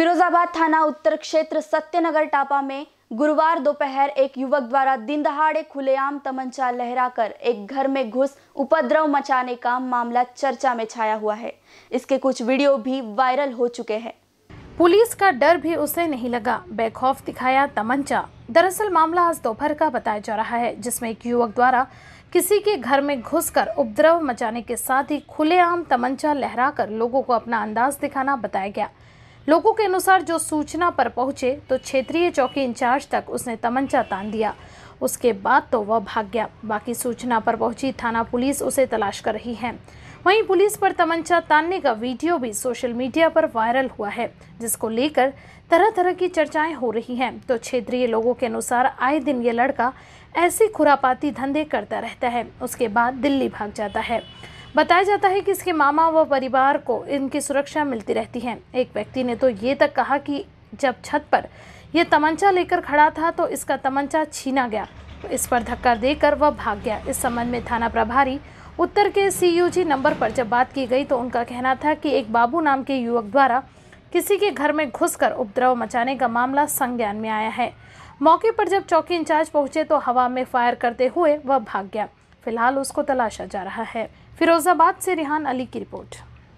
फिरोजाबाद थाना उत्तर क्षेत्र सत्यनगर टापा में गुरुवार दोपहर एक युवक द्वारा दिन दहाड़े खुलेआम तमंचा लहराकर एक घर में घुस उपद्रव मचाने का मामला चर्चा में छाया हुआ है इसके कुछ वीडियो भी वायरल हो चुके हैं पुलिस का डर भी उसे नहीं लगा बेखौफ दिखाया तमंचा दरअसल मामला आज दोपहर का बताया जा रहा है जिसमें एक युवक द्वारा किसी के घर में घुसकर उपद्रव मचाने के साथ ही खुलेआम तमंचा लहराकर लोगों को अपना अंदाज दिखाना बताया गया लोगों के अनुसार जो सूचना पर पहुंचे तो क्षेत्रीय चौकी इंचार्ज तक उसने तमंचा तान दिया उसके बाद तो वह भाग गया बाकी सूचना पर पहुंची थाना पुलिस उसे तलाश कर रही है वहीं पुलिस पर तमंचा तानने का वीडियो भी सोशल मीडिया पर वायरल हुआ है जिसको लेकर तरह तरह की चर्चाएं हो रही हैं तो क्षेत्रीय लोगों के अनुसार आए दिन ये लड़का ऐसे खुरापाती धंधे करता रहता है उसके बाद दिल्ली भाग जाता है बताया जाता है कि इसके मामा व परिवार को इनकी सुरक्षा मिलती रहती है एक व्यक्ति ने तो ये तक कहा कि जब छत पर यह तमंचा लेकर खड़ा था तो इसका तमंचा छीना गया इस पर धक्का देकर वह भाग गया इस संबंध में थाना प्रभारी उत्तर के सीयूजी नंबर पर जब बात की गई तो उनका कहना था कि एक बाबू नाम के युवक द्वारा किसी के घर में घुसकर उपद्रव मचाने का मामला संज्ञान में आया है मौके पर जब चौकी इंचार्ज पहुंचे तो हवा में फायर करते हुए वह भाग गया फिलहाल उसको तलाशा जा रहा है फिरोजाबाद से रिहान अली की रिपोर्ट